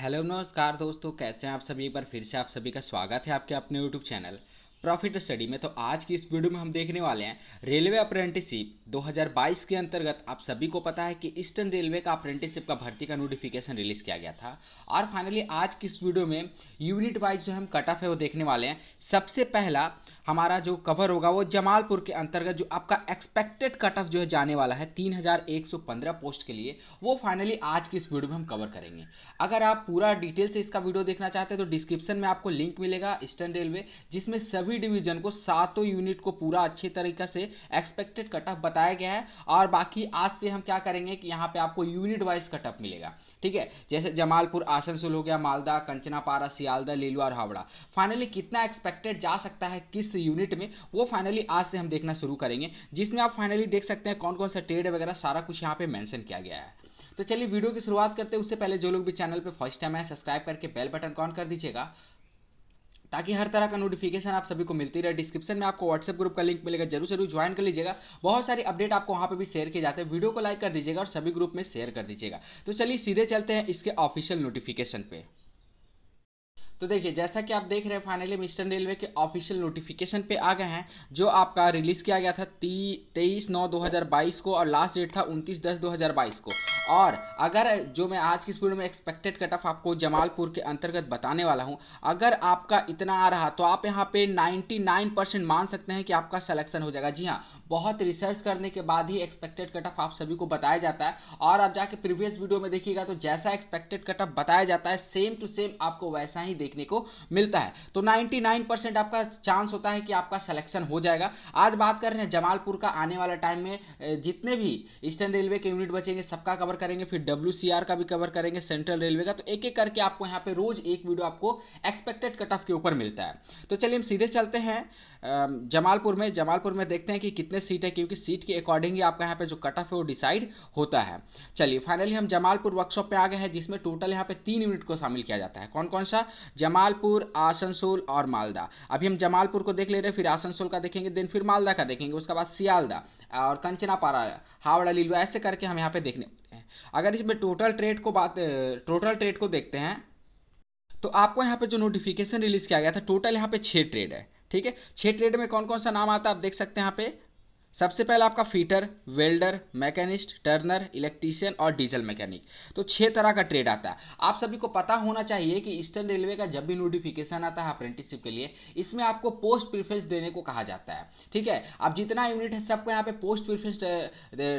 hello नमस्कार दोस्तों कैसे हैं आप सभी एक बार फिर से आप सभी का स्वागत है आपके अपने यूट्यूब चैनल प्रॉफिट स्टडी में तो आज की इस वीडियो में हम देखने वाले हैं रेलवे अप्रेंटिसिप 2022 के अंतर्गत आप सभी को पता है कि ईस्टर्न रेलवे का अप्रेंटिसिप का भर्ती का नोटिफिकेशन रिलीज किया गया था और फाइनली आज की इस वीडियो में यूनिट वाइज जो हम कट ऑफ है वो देखने वाले हैं सबसे पहला हमारा जो कवर होगा वो जमालपुर के अंतर्गत जो आपका एक्सपेक्टेड कट ऑफ जो है जाने वाला है 3115 पोस्ट के लिए वो फाइनली आज की इस वीडियो में हम कवर करेंगे अगर आप पूरा डिटेल से इसका वीडियो देखना चाहते हैं तो डिस्क्रिप्शन में आपको लिंक मिलेगा ईस्टर्न रेलवे जिसमें सभी डिवीजन को सातों यूनिट को पूरा अच्छे तरीके से एक्सपेक्टेड कट ऑफ बताया गया है और बाकी आज से हम क्या करेंगे कि यहाँ पे आपको यूनिट वाइज कट ऑफ मिलेगा ठीक है जैसे जमालपुर आसनसोल हो गया मालदा कंचनापारा सियालदा लेलुआ और हावड़ा फाइनली कितना एक्सपेक्टेड जा सकता है किस इस यूनिट में वो फाइनली आज से हम देखना शुरू करेंगे जिसमें आप फाइनली देख सकते हैं कौन कौन सा ट्रेड वगैरह सारा कुछ यहाँ पे मेंशन किया गया है तो चलिए वीडियो की शुरुआत करते हैं उससे पहले जो लोग भी चैनल पर फर्स्ट टाइम है सब्सक्राइब करके बेल बटन ऑन कर दीजिएगा ताकि हर तरह का नोटिफिकेशन आप सभी को मिलती रहे डिस्क्रिप्शन में आपको व्हाट्सएप ग्रुप का लिंक मिलेगा जरूर जरूर ज्वाइन कर लीजिएगा बहुत सारी अपडेट आपको वहाँ पे भी शेयर किए जाते हैं वीडियो को लाइक कर दीजिएगा और सभी ग्रुप में शेयर कर दीजिएगा तो चलिए सीधे चलते हैं इसके ऑफिशियल नोटिफिकेशन पर तो देखिए जैसा कि आप देख रहे हैं फाइनली हम ईस्टर्न रेलवे के ऑफिशियल नोटिफिकेशन पे आ गए हैं जो आपका रिलीज़ किया गया था तेईस नौ 2022 को और लास्ट डेट था उनतीस दस 2022 को और अगर जो मैं आज की इस वीडियो में एक्सपेक्टेड कट ऑफ आपको जमालपुर के अंतर्गत बताने वाला हूँ अगर आपका इतना आ रहा तो आप यहाँ पे 99 परसेंट मान सकते हैं कि आपका सिलेक्शन हो जाएगा जी हाँ बहुत रिसर्च करने के बाद ही एक्सपेक्टेड कट ऑफ आप सभी को बताया जाता है और आप जाके प्रीवियस वीडियो में देखिएगा तो जैसा एक्सपेक्टेड कट ऑफ बताया जाता है सेम टू सेम आपको वैसा ही देखने को मिलता है तो नाइन्टी आपका चांस होता है कि आपका सलेक्शन हो जाएगा आज बात कर रहे हैं जमालपुर का आने वाला टाइम में जितने भी ईस्टर्न रेलवे के यूनिट बचेंगे सबका कवर करेंगे फिर डब्ल्यू का भी कवर करेंगे सेंट्रल रेलवे का तो एक एक करके आपको यहाँ पे रोज एक वीडियो आपको एक्सपेक्टेड कट ऑफ के ऊपर मिलता है तो चलिए हम सीधे चलते हैं जमालपुर में जमालपुर में देखते हैं कि कितने सीट है क्योंकि सीट के अकॉर्डिंग ही आपका यहाँ पे जो कट ऑफ है वो डिसाइड होता है चलिए फाइनली हम जमालपुर वर्कशॉप पे आ गए हैं जिसमें टोटल यहाँ पे तीन यूनिट को शामिल किया जाता है कौन कौन सा जमालपुर आसनसोल और मालदा अभी हम जमालपुर को देख ले रहे हैं फिर आसनसोल का देखेंगे देन फिर मालदा का देखेंगे उसके बाद सियालदा और कंचना पारा हावड़ा लीलू ऐसे करके हम यहाँ पे देखने अगर इसमें टोटल ट्रेड को बात टोटल ट्रेड को देखते हैं तो आपको यहाँ पे जो नोटिफिकेशन रिलीज किया गया था टोटल यहाँ पे छः ट्रेड है ठीक है छः ट्रेड में कौन कौन सा नाम आता है आप देख सकते हैं यहाँ पे सबसे पहला आपका fitter welder machinist turner electrician और डीजल मैकेनिक तो छह तरह का ट्रेड आता है आप सभी को पता होना चाहिए कि ईस्टर्न रेलवे का जब भी नोटिफिकेशन आता है अप्रेंटिसशिप के लिए इसमें आपको पोस्ट प्रिफ्रेंस देने को कहा जाता है ठीक है आप जितना यूनिट है सबको यहाँ पे पोस्ट प्रिफ्रेंस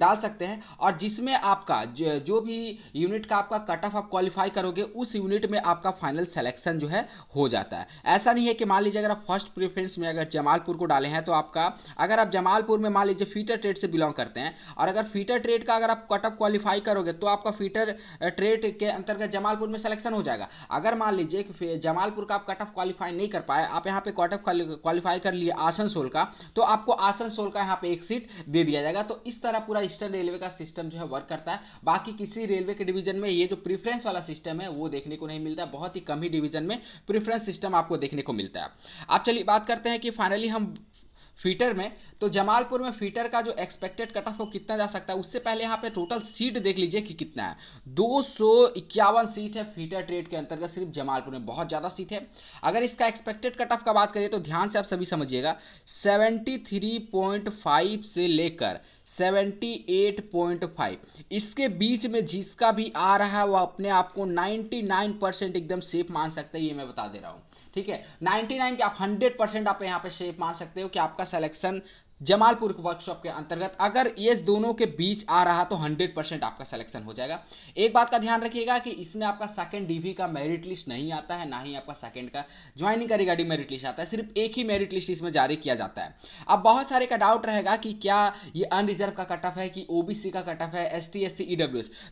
डाल सकते हैं और जिसमें आपका जो भी यूनिट का आपका कट ऑफ आप क्वालिफाई करोगे उस यूनिट में आपका फाइनल सेलेक्शन जो है हो जाता है ऐसा नहीं है कि मान लीजिए अगर आप फर्स्ट प्रिफ्रेंस में अगर जमालपुर को डाले हैं तो आपका अगर आप जमालपुर में मान लीजिए फीटर ट्रेड से बिलोंग करते हैं और अगर फीटर ट्रेड का अगर आप कटअप क्वालिफाई करोगे तो आपका फीटर ट्रेड के अंतर्गत जमालपुर में सिलेक्शन हो जाएगा अगर मान लीजिए जमालपुर का आप कटअप क्वालिफाई नहीं कर पाए आप यहाँ पे कटअप क्वालिफाई कर लिए आसनसोल का तो आपको आसनसोल का यहाँ पे एक सीट दे दिया जाएगा तो इस तरह पूरा ईस्टर्न रेलवे का सिस्टम जो है वर्क करता है बाकी किसी रेलवे के डिवीजन में ये जो प्रीफरेंस वाला सिस्टम है वो देखने को नहीं मिलता बहुत ही कम ही डिवीजन में प्रीफरेंस सिस्टम आपको देखने को मिलता है आप चलिए बात करते हैं कि फाइनली हम फीटर में तो जमालपुर में फीटर का जो एक्सपेक्टेड कट ऑफ वो कितना जा सकता है उससे पहले यहाँ पे टोटल सीट देख लीजिए कि कितना है दो सीट है फीटर ट्रेड के अंतर्गत सिर्फ जमालपुर में बहुत ज़्यादा सीट है अगर इसका एक्सपेक्टेड कट ऑफ का बात करिए तो ध्यान से आप सभी समझिएगा सेवेंटी से लेकर 78.5 इसके बीच में जिसका भी आ रहा है वह अपने आप को 99 परसेंट एकदम सेफ मान सकते हैं ये मैं बता दे रहा हूँ ठीक है 99 के आप 100 परसेंट आप यहाँ पे सेफ मान सकते हो कि आपका सिलेक्शन जमालपुर वर्कशॉप के अंतर्गत अगर ये दोनों के बीच आ रहा तो 100 परसेंट आपका सिलेक्शन हो जाएगा एक बात का ध्यान रखिएगा कि इसमें आपका सेकंड डीवी का मेरिट लिस्ट नहीं आता है ना ही आपका सेकंड का ज्वाइनिंग का रिगार्डिंग मेरिट लिस्ट आता है सिर्फ एक ही मेरिट लिस्ट इसमें जारी किया जाता है अब बहुत सारे का डाउट रहेगा कि क्या ये अनरिजर्व का कट ऑफ है कि ओ का कट ऑफ है एस टी एस सी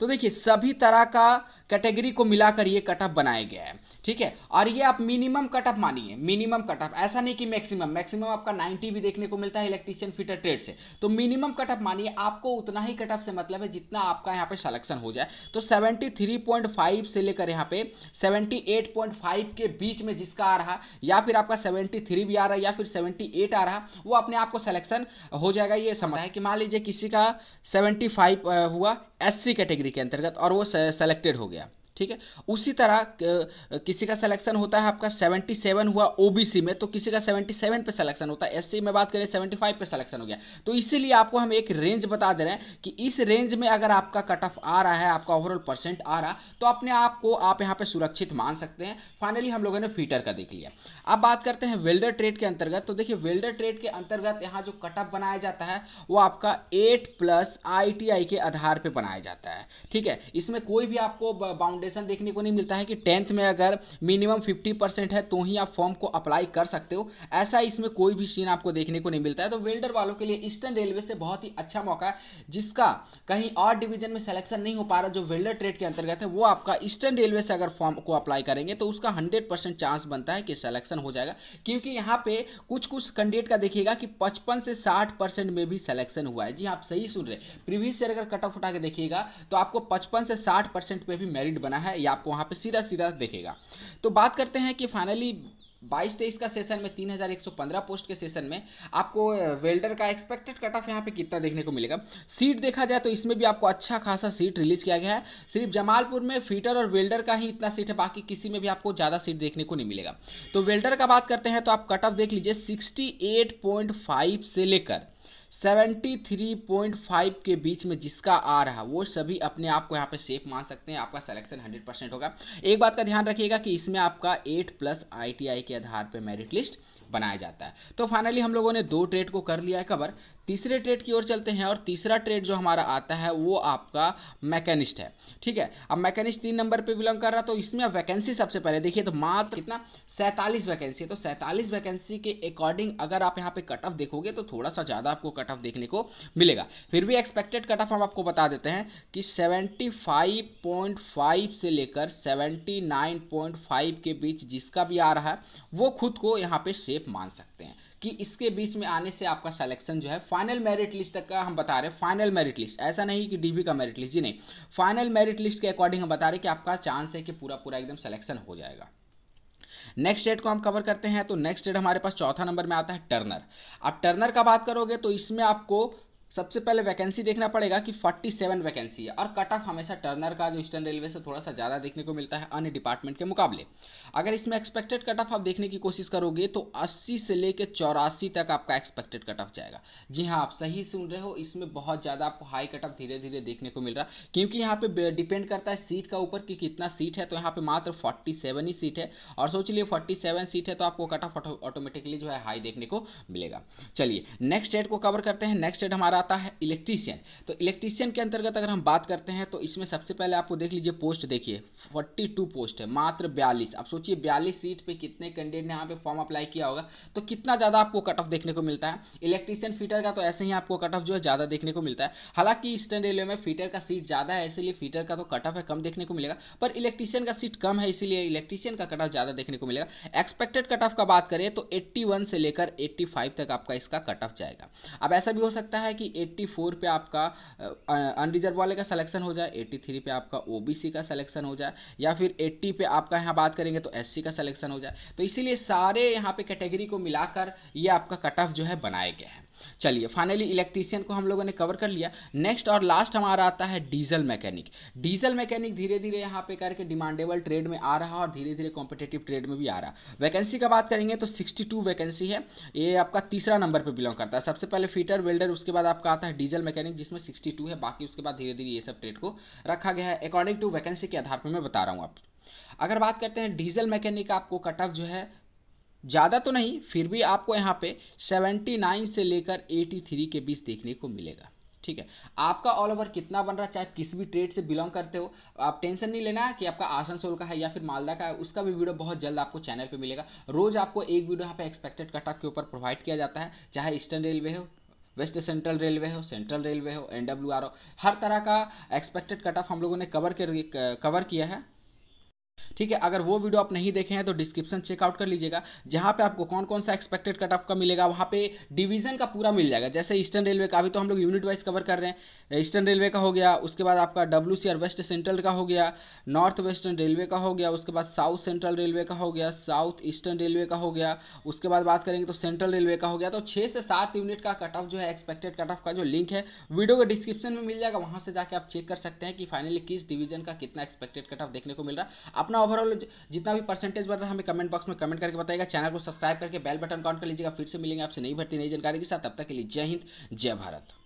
तो देखिए सभी तरह का कैटेगरी को मिलाकर ये कट ऑफ बनाया गया है ठीक है और ये आप मिनिमम कट ऑफ मानिए मिनिमम कट ऑफ ऐसा नहीं कि मैक्सिमम मैक्सिमम आपका नाइन्टी भी देखने को मिलता है इलेक्ट्री इलेक्ट्रीशियन फिटर ट्रेड से तो मिनिमम कट ऑफ मानिए आपको उतना ही कट ऑफ से मतलब है जितना आपका यहाँ पे सलेक्शन हो जाए तो 73.5 से लेकर यहाँ पे 78.5 के बीच में जिसका आ रहा या फिर आपका 73 भी आ रहा या फिर 78 आ रहा वो अपने आप को सलेक्शन हो जाएगा ये समझ है कि मान लीजिए किसी का 75 हुआ एससी कैटेगरी के अंतर्गत और वो सेलेक्टेड हो गया ठीक है उसी तरह किसी का सिलेक्शन होता है आपका 77 हुआ ओबीसी में तो किसी का 77 पे सिलेक्शन होता है एससी में बात करें 75 पे सिलेक्शन हो गया तो इसीलिए आपको हम एक रेंज बता दे रहे हैं कि इस रेंज में अगर आपका कट ऑफ आ रहा है आपका ओवरऑल परसेंट आ रहा तो अपने आप को आप यहाँ पर सुरक्षित मान सकते हैं फाइनली हम लोगों ने फीटर का देख लिया अब बात करते हैं वेल्डर ट्रेड के अंतर्गत तो देखिए वेल्डर ट्रेड के अंतर्गत यहाँ जो कट ऑफ बनाया जाता है वो आपका एट प्लस आई के आधार पर बनाया जाता है ठीक है इसमें कोई भी आपको बाउंड फाउंडेशन देखने को नहीं मिलता है कि टेंथ में अगर मिनिमम फिफ्टी परसेंट है तो ही आप फॉर्म को अप्लाई कर सकते हो ऐसा इसमें कोई भी सीन आपको देखने को नहीं मिलता है तो वेल्डर वालों के लिए ईस्टर्न रेलवे से बहुत ही अच्छा मौका है जिसका कहीं और डिवीजन में सिलेक्शन नहीं हो पा रहा जो वेल्डर ट्रेड के अंतर्गत है वो आपका ईस्टर्न रेलवे से अगर फॉर्म को अप्लाई करेंगे तो उसका हंड्रेड चांस बनता है कि सिलेक्शन हो जाएगा क्योंकि यहाँ पे कुछ कुछ कैंडिडेट का देखिएगा कि पचपन से साठ परसेंट में भी सिलेक्शन हुआ है जी हाँ, आप सही सुन रहे प्रीवियस ईयर अगर कट ऑफ उठा के देखिएगा तो आपको पचपन से साठ परसेंट में भी मेरिट बना है ये आपको वहाँ पर सीधा सीधा देखेगा तो बात करते हैं कि फाइनली बाईस तेईस का सेशन में तीन हज़ार एक सौ पंद्रह पोस्ट के सेशन में आपको वेल्डर का एक्सपेक्टेड कट ऑफ यहाँ पे कितना देखने को मिलेगा सीट देखा जाए तो इसमें भी आपको अच्छा खासा सीट रिलीज़ किया गया है सिर्फ जमालपुर में फीटर और वेल्डर का ही इतना सीट है बाकी किसी में भी आपको ज़्यादा सीट देखने को नहीं मिलेगा तो वेल्डर का बात करते हैं तो आप कट ऑफ देख लीजिए सिक्सटी से लेकर 73.5 के बीच में जिसका आ रहा वो सभी अपने आप को यहाँ पे सेफ मान सकते हैं आपका सिलेक्शन 100 परसेंट होगा एक बात का ध्यान रखिएगा कि इसमें आपका 8 प्लस आईटीआई के आधार पर मेरिट लिस्ट बनाया जाता है तो फाइनली हम लोगों ने दो ट्रेड को कर लिया है कवर तीसरे ट्रेड की ओर चलते हैं और तीसरा ट्रेड जो हमारा आता है वो आपका मैकेनिस्ट है ठीक है अब मैकेनिस्ट तीन नंबर पर बिलोंग कर रहा तो इसमें अब वैकेंसी सबसे पहले देखिए तो मात्र कितना सैंतालीस वैकेंसी है तो सैंतालीस वैकेंसी के अकॉर्डिंग अगर आप यहाँ पे कट ऑफ देखोगे तो थोड़ा सा ज़्यादा आपको कट ऑफ देखने को मिलेगा फिर भी एक्सपेक्टेड कट ऑफ हम आपको बता देते हैं कि सेवेंटी से लेकर सेवेंटी के बीच जिसका भी आ रहा है वो खुद को यहाँ पे सेफ मान सकते हैं कि इसके बीच में आने से आपका सलेक्शन जो है फाइनल मेरिट लिस्ट तक का हम बता रहे हैं फाइनल मेरिट लिस्ट ऐसा नहीं कि डीबी का मेरिट लिस्ट जी नहीं फाइनल मेरिट लिस्ट के अकॉर्डिंग हम बता रहे कि आपका चांस है कि पूरा पूरा एकदम सलेक्शन हो जाएगा नेक्स्ट डेट को हम कवर करते हैं तो नेक्स्ट डेट हमारे पास चौथा नंबर में आता है टर्नर आप टर्नर का बात करोगे तो इसमें आपको सबसे पहले वैकेंसी देखना पड़ेगा कि 47 वैकेंसी है और कट ऑफ हमेशा टर्नर का जो ईस्टर्न रेलवे से थोड़ा सा ज़्यादा देखने को मिलता है अन्य डिपार्टमेंट के मुकाबले अगर इसमें एक्सपेक्टेड कट ऑफ आप देखने की कोशिश करोगे तो 80 से लेकर चौरासी तक आपका एक्सपेक्टेड कट ऑफ जाएगा जी हाँ आप सही सुन रहे हो इसमें बहुत ज़्यादा आपको हाई कट ऑफ धीरे धीरे देखने को मिल रहा है क्योंकि यहाँ पर डिपेंड करता है सीट का ऊपर कि कितना सीट है तो यहाँ पर मात्र फोर्टी ही सीट है और सोच लिए फोर्टी सीट है तो आपको कट ऑफ ऑटोमेटिकली जो है हाई देखने को मिलेगा चलिए नेक्स्ट डेट को कवर करते हैं नेक्स्ट डेट हमारा आता है इलेक्ट्रीशियन तो इलेक्ट्रीशियन के अंतर्गत अगर हम बात करते हैं तो इसमें सबसे पहले आपको देख लीजिए पोस्ट देखिए फोर्टी टू पोस्ट है मात्र बयालीस आप सोचिए बयालीस सीट पे कितने कैंडिडेट ने यहाँ पे फॉर्म अप्लाई किया होगा तो कितना ज़्यादा आपको कट ऑफ देखने को मिलता है इलेक्ट्रीशियन फीटर का तो ऐसे ही आपको कट ऑफ जो है ज़्यादा देखने को मिलता है हालांकि ईस्टर्न रेलवे में फीटर का सीट ज़्यादा है इसलिए फीटर का तो कट ऑफ है कम देखने को मिलेगा पर इलेक्ट्रीशियन का सीट कम है इसीलिए इलेक्ट्रीशियन का कट ऑफ ज़्यादा देखने को मिलेगा एक्सपेक्टेड कट ऑफ का बात करें तो एट्टी से लेकर एट्टी तक आपका इसका कट ऑफ जाएगा अब ऐसा भी हो सकता है कि 84 पे आपका अनरिजर्व वाले का सिलेक्शन हो जाए 83 पे आपका ओबीसी का सिलेक्शन हो जाए या फिर 80 पे आपका यहाँ बात करेंगे तो एससी का सिलेक्शन हो जाए तो इसीलिए सारे यहाँ पे कैटेगरी को मिलाकर ये आपका कट ऑफ जो है बनाया गया है चलिए फाइनली इलेक्ट्रीशियन को हम लोगों ने कवर कर लिया नेक्स्ट और लास्ट हमारा आता है डीजल मैकेनिक डीजल मैकेनिक धीरे धीरे यहाँ पे करके डिमांडेबल ट्रेड में आ रहा और धीरे धीरे कॉम्पिटेटिव ट्रेड में भी आ रहा वैकेंसी का बात करेंगे तो 62 वैकेंसी है ये आपका तीसरा नंबर पर बिलोंग करता है सबसे पहले फीटर वेल्डर उसके बाद आप आपका आता है डीजल मैकेनिक जिसमें 62 है बाकी उसके बाद धीरे धीरे ये सब ट्रेड को रखा गया है अकॉर्डिंग टू वैकेंसी के आधार पर मैं बता रहा हूँ आप अगर बात करते हैं डीजल मैकेनिक आपको कट ऑफ जो है ज़्यादा तो नहीं फिर भी आपको यहाँ पे 79 से लेकर 83 के बीच देखने को मिलेगा ठीक है आपका ऑल ओवर कितना बन रहा चाहे किस भी ट्रेड से बिलोंग करते हो आप टेंशन नहीं लेना कि आपका आसनसोल का है या फिर मालदा का है उसका भी वीडियो बहुत जल्द आपको चैनल पे मिलेगा रोज़ आपको एक वीडियो यहाँ पे एक्सपेक्टेड कट ऑफ के ऊपर प्रोवाइड किया जाता है चाहे ईस्टर्न रेलवे हो वेस्ट सेंट्रल रेलवे हो सेंट्रल रेलवे हो एन हो हर तरह का एक्सपेक्टेड कट ऑफ हम लोगों ने कवर कर कवर किया है ठीक है अगर वो वीडियो आप नहीं देखे हैं तो डिस्क्रिप्शन चेकआउट कर लीजिएगा जहां पे आपको कौन कौन सा एक्सपेक्टेड कट ऑफ का मिलेगा वहां पे डिवीजन का पूरा मिल जाएगा जैसे ईस्टर्न रेलवे का अभी तो हम लोग यूनिट वाइज कवर कर रहे हैं ईस्टर्न रेलवे का हो गया उसके बाद आपका W C R West Central का हो गया नॉर्थ वेस्टर्न रेलवे का हो गया उसके बाद साउथ सेंट्रल रेलवे का हो गया साउथ ईस्टर्न रेलवे का हो गया उसके बाद बात करेंगे तो सेंट्रल रेलवे का हो गया तो छः से सात यूनिट का कट ऑफ जो है एक्सपेक्टेड कट ऑफ का जो लिंक है वीडियो का डिस्क्रिप्शन में मिल जाएगा वहाँ से जाकर आप चेक कर सकते हैं कि फाइनली किस डिवीजन का कितना एक्सपेक्टेड कट ऑफ देखने को मिल रहा है आप अपना ओवरऑल जितना भी परसेंटेज बन रहा है हमें कमेंट बॉक्स में कमेंट करके बताएगा चैनल को सब्सक्राइब करके बेल बटन ऑन कर लीजिएगा फिर से मिलेंगे आपसे नई भर्ती नई जानकारी के साथ तब तक के लिए जय हिंद जय भारत